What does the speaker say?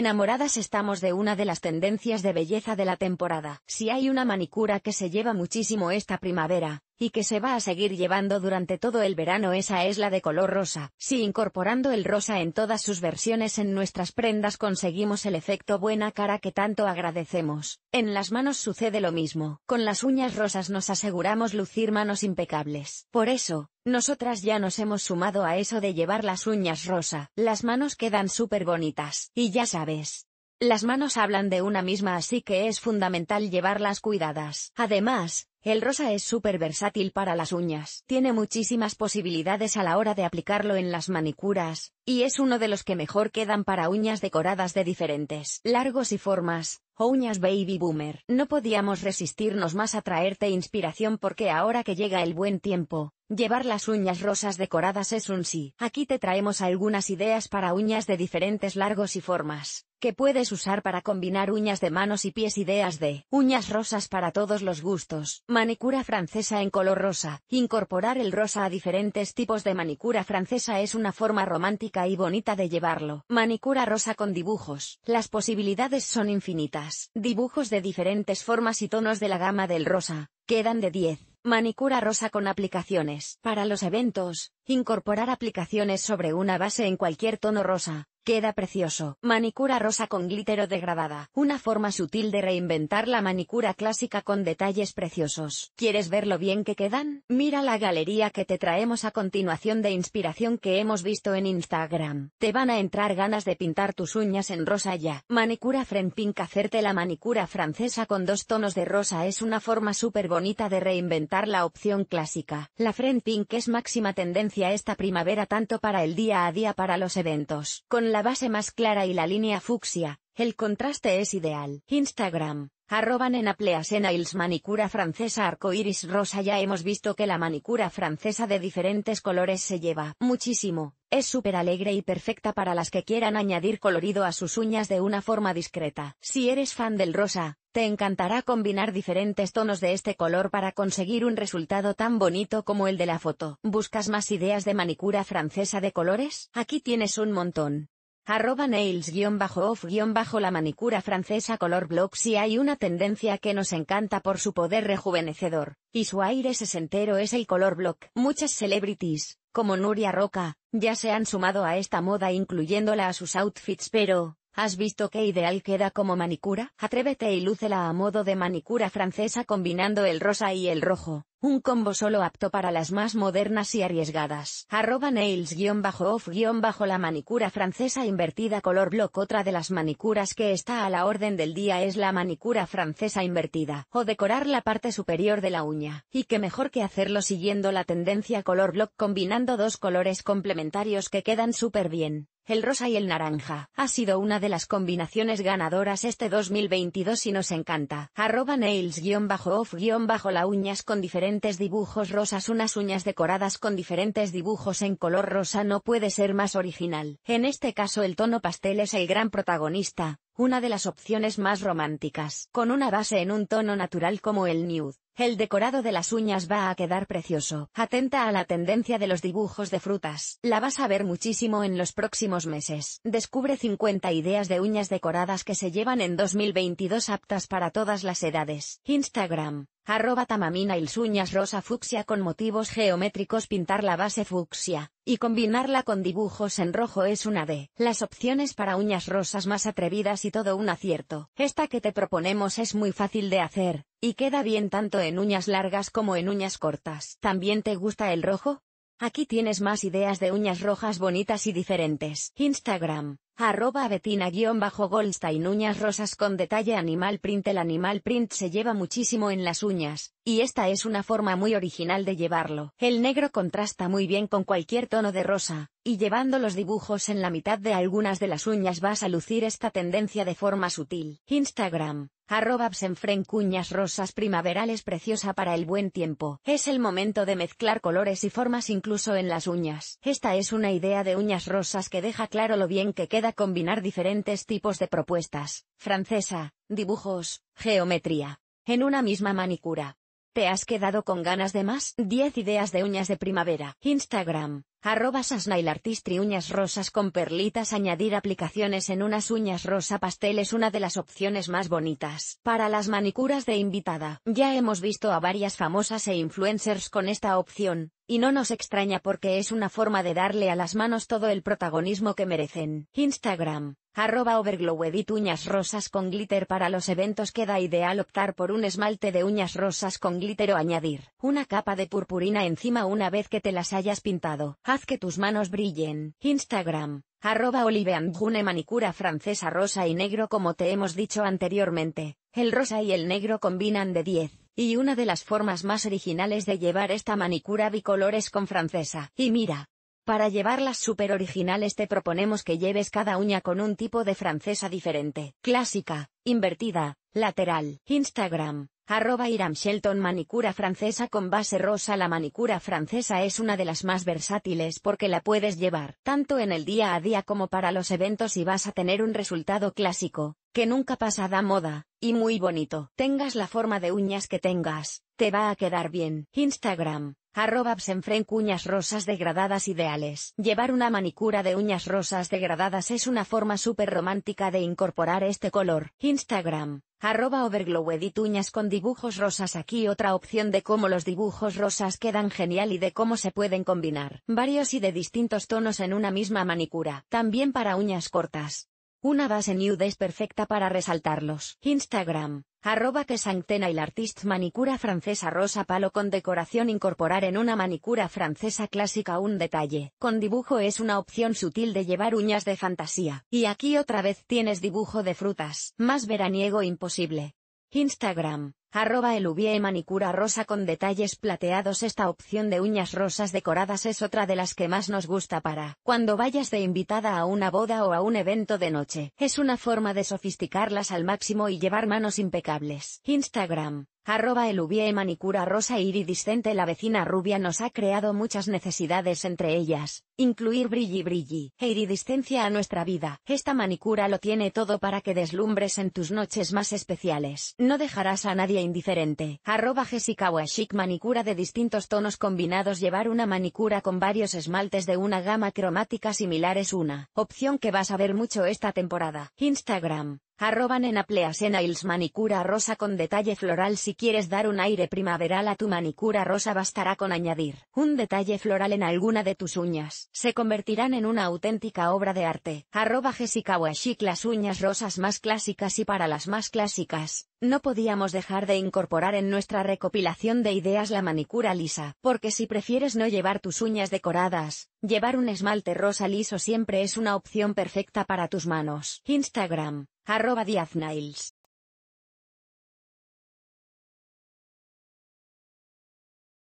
Enamoradas estamos de una de las tendencias de belleza de la temporada. Si hay una manicura que se lleva muchísimo esta primavera, y que se va a seguir llevando durante todo el verano esa es la de color rosa. Si incorporando el rosa en todas sus versiones en nuestras prendas conseguimos el efecto buena cara que tanto agradecemos, en las manos sucede lo mismo. Con las uñas rosas nos aseguramos lucir manos impecables. Por eso, nosotras ya nos hemos sumado a eso de llevar las uñas rosa. Las manos quedan súper bonitas. Y ya sabes, las manos hablan de una misma así que es fundamental llevarlas cuidadas. Además, el rosa es súper versátil para las uñas, tiene muchísimas posibilidades a la hora de aplicarlo en las manicuras, y es uno de los que mejor quedan para uñas decoradas de diferentes, largos y formas, o uñas baby boomer. No podíamos resistirnos más a traerte inspiración porque ahora que llega el buen tiempo, Llevar las uñas rosas decoradas es un sí. Aquí te traemos algunas ideas para uñas de diferentes largos y formas, que puedes usar para combinar uñas de manos y pies. Ideas de uñas rosas para todos los gustos. Manicura francesa en color rosa. Incorporar el rosa a diferentes tipos de manicura francesa es una forma romántica y bonita de llevarlo. Manicura rosa con dibujos. Las posibilidades son infinitas. Dibujos de diferentes formas y tonos de la gama del rosa. Quedan de 10. Manicura rosa con aplicaciones. Para los eventos, incorporar aplicaciones sobre una base en cualquier tono rosa. Queda precioso. Manicura rosa con glitero degradada. Una forma sutil de reinventar la manicura clásica con detalles preciosos. ¿Quieres ver lo bien que quedan? Mira la galería que te traemos a continuación de inspiración que hemos visto en Instagram. Te van a entrar ganas de pintar tus uñas en rosa ya. Manicura Fren Pink Hacerte la manicura francesa con dos tonos de rosa es una forma súper bonita de reinventar la opción clásica. La Friend Pink es máxima tendencia esta primavera tanto para el día a día para los eventos. Con la base más clara y la línea fucsia, el contraste es ideal. Instagram, en en manicura francesa iris rosa ya hemos visto que la manicura francesa de diferentes colores se lleva muchísimo, es súper alegre y perfecta para las que quieran añadir colorido a sus uñas de una forma discreta. Si eres fan del rosa, te encantará combinar diferentes tonos de este color para conseguir un resultado tan bonito como el de la foto. ¿Buscas más ideas de manicura francesa de colores? Aquí tienes un montón arroba nails-off-la manicura francesa color block si hay una tendencia que nos encanta por su poder rejuvenecedor, y su aire sesentero es el color block. Muchas celebrities, como Nuria Roca, ya se han sumado a esta moda incluyéndola a sus outfits pero, ¿Has visto qué ideal queda como manicura? Atrévete y lúcela a modo de manicura francesa combinando el rosa y el rojo. Un combo solo apto para las más modernas y arriesgadas. Arroba nails-off-la manicura francesa invertida color block. Otra de las manicuras que está a la orden del día es la manicura francesa invertida, o decorar la parte superior de la uña. Y que mejor que hacerlo siguiendo la tendencia color block combinando dos colores complementarios que quedan súper bien el rosa y el naranja. Ha sido una de las combinaciones ganadoras este 2022 y nos encanta. Arroba nails-off-bajo la uñas con diferentes dibujos rosas unas uñas decoradas con diferentes dibujos en color rosa no puede ser más original. En este caso el tono pastel es el gran protagonista, una de las opciones más románticas. Con una base en un tono natural como el nude, el decorado de las uñas va a quedar precioso. Atenta a la tendencia de los dibujos de frutas. La vas a ver muchísimo en los próximos meses. Descubre 50 ideas de uñas decoradas que se llevan en 2022 aptas para todas las edades. Instagram arroba tamamina uñas rosa fucsia con motivos geométricos pintar la base fucsia, y combinarla con dibujos en rojo es una de las opciones para uñas rosas más atrevidas y todo un acierto. Esta que te proponemos es muy fácil de hacer, y queda bien tanto en uñas largas como en uñas cortas. ¿También te gusta el rojo? Aquí tienes más ideas de uñas rojas bonitas y diferentes. Instagram, Arroba Betina-Goldstein uñas rosas con detalle animal print El animal print se lleva muchísimo en las uñas, y esta es una forma muy original de llevarlo. El negro contrasta muy bien con cualquier tono de rosa, y llevando los dibujos en la mitad de algunas de las uñas vas a lucir esta tendencia de forma sutil. Instagram Arroba Absenfren cuñas rosas primaverales preciosa para el buen tiempo. Es el momento de mezclar colores y formas incluso en las uñas. Esta es una idea de uñas rosas que deja claro lo bien que queda combinar diferentes tipos de propuestas. Francesa, dibujos, geometría. En una misma manicura. ¿Te has quedado con ganas de más? 10 ideas de uñas de primavera. Instagram. Arroba Sasnailartistri uñas rosas con perlitas Añadir aplicaciones en unas uñas rosa pastel es una de las opciones más bonitas. Para las manicuras de invitada, ya hemos visto a varias famosas e influencers con esta opción, y no nos extraña porque es una forma de darle a las manos todo el protagonismo que merecen. Instagram. Arroba Overglow Edit uñas rosas con glitter para los eventos queda ideal optar por un esmalte de uñas rosas con glitter o añadir una capa de purpurina encima una vez que te las hayas pintado. Haz que tus manos brillen. Instagram. Arroba Olive une manicura francesa rosa y negro como te hemos dicho anteriormente. El rosa y el negro combinan de 10 y una de las formas más originales de llevar esta manicura bicolor es con francesa. Y mira, para llevarlas super originales te proponemos que lleves cada uña con un tipo de francesa diferente. Clásica, invertida, lateral. Instagram, arroba Iram Shelton manicura francesa con base rosa La manicura francesa es una de las más versátiles porque la puedes llevar tanto en el día a día como para los eventos y vas a tener un resultado clásico, que nunca pasa da moda, y muy bonito. Tengas la forma de uñas que tengas, te va a quedar bien. Instagram, arroba uñas rosas degradadas ideales. Llevar una manicura de uñas rosas degradadas es una forma súper romántica de incorporar este color. Instagram, arroba overglow uñas con dibujos rosas aquí otra opción de cómo los dibujos rosas quedan genial y de cómo se pueden combinar varios y de distintos tonos en una misma manicura. También para uñas cortas. Una base nude es perfecta para resaltarlos. Instagram, arroba que Santena y la artist manicura francesa Rosa Palo con decoración incorporar en una manicura francesa clásica un detalle. Con dibujo es una opción sutil de llevar uñas de fantasía. Y aquí otra vez tienes dibujo de frutas. Más veraniego imposible. Instagram, arroba uvie e manicura rosa con detalles plateados Esta opción de uñas rosas decoradas es otra de las que más nos gusta para cuando vayas de invitada a una boda o a un evento de noche. Es una forma de sofisticarlas al máximo y llevar manos impecables. Instagram, Arroba uvie manicura rosa iridiscente La vecina rubia nos ha creado muchas necesidades entre ellas, incluir brilli brilli e iridiscencia a nuestra vida. Esta manicura lo tiene todo para que deslumbres en tus noches más especiales. No dejarás a nadie indiferente. Arroba Jessica manicura de distintos tonos combinados Llevar una manicura con varios esmaltes de una gama cromática similar es una opción que vas a ver mucho esta temporada. Instagram, Arroba nenapleasena ils manicura rosa con detalle floral Si quieres dar un aire primaveral a tu manicura rosa bastará con añadir un detalle floral en alguna de tus uñas. Se convertirán en una auténtica obra de arte. Arroba Jessica las uñas rosas más clásicas y para las más clásicas, no podíamos dejar de incorporar en nuestra recopilación de ideas la manicura lisa, porque si prefieres no llevar tus uñas decoradas, llevar un esmalte rosa liso siempre es una opción perfecta para tus manos. Instagram, Arroba Diaz Niles.